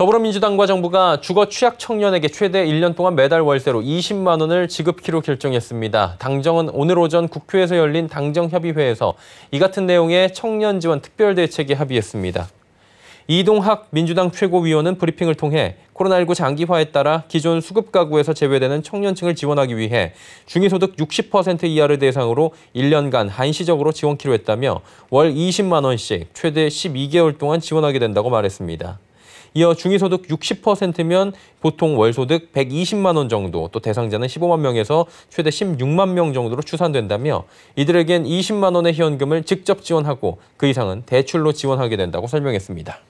더불어민주당과 정부가 주거 취약 청년에게 최대 1년 동안 매달 월세로 20만 원을 지급키로 결정했습니다. 당정은 오늘 오전 국회에서 열린 당정협의회에서 이 같은 내용의 청년 지원 특별대책에 합의했습니다. 이동학 민주당 최고위원은 브리핑을 통해 코로나19 장기화에 따라 기존 수급 가구에서 제외되는 청년층을 지원하기 위해 중위소득 60% 이하를 대상으로 1년간 한시적으로 지원키로 했다며 월 20만 원씩 최대 12개월 동안 지원하게 된다고 말했습니다. 이어 중위소득 60%면 보통 월소득 120만 원 정도, 또 대상자는 15만 명에서 최대 16만 명 정도로 추산된다며 이들에겐 20만 원의 현금을 직접 지원하고 그 이상은 대출로 지원하게 된다고 설명했습니다.